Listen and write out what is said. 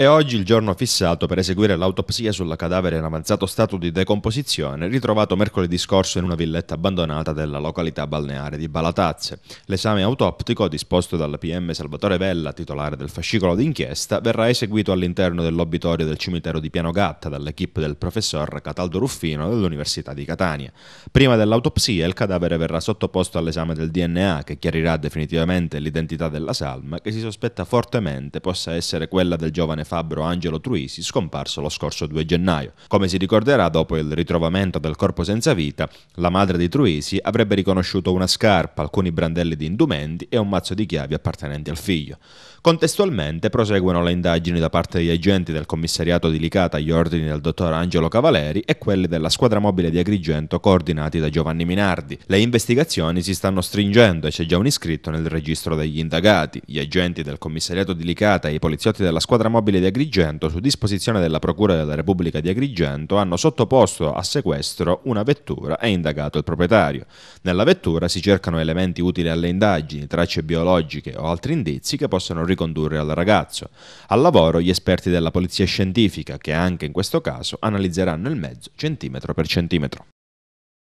È oggi il giorno fissato per eseguire l'autopsia sul cadavere in avanzato stato di decomposizione ritrovato mercoledì scorso in una villetta abbandonata della località balneare di Balatazze. L'esame autoptico disposto dal PM Salvatore Vella, titolare del fascicolo d'inchiesta, verrà eseguito all'interno dell'obitorio del cimitero di Piano Gatta dall'equipe del professor Cataldo Ruffino dell'Università di Catania. Prima dell'autopsia il cadavere verrà sottoposto all'esame del DNA che chiarirà definitivamente l'identità della salma che si sospetta fortemente possa essere quella del giovane fabbro Angelo Truisi, scomparso lo scorso 2 gennaio. Come si ricorderà, dopo il ritrovamento del corpo senza vita, la madre di Truisi avrebbe riconosciuto una scarpa, alcuni brandelli di indumenti e un mazzo di chiavi appartenenti al figlio. Contestualmente proseguono le indagini da parte degli agenti del commissariato di Licata agli ordini del dottor Angelo Cavaleri e quelli della squadra mobile di Agrigento coordinati da Giovanni Minardi. Le investigazioni si stanno stringendo e c'è già un iscritto nel registro degli indagati. Gli agenti del commissariato di Licata e i poliziotti della squadra mobile di Agrigento, su disposizione della Procura della Repubblica di Agrigento, hanno sottoposto a sequestro una vettura e indagato il proprietario. Nella vettura si cercano elementi utili alle indagini, tracce biologiche o altri indizi che possano ricondurre al ragazzo. Al lavoro gli esperti della polizia scientifica, che anche in questo caso analizzeranno il mezzo centimetro per centimetro.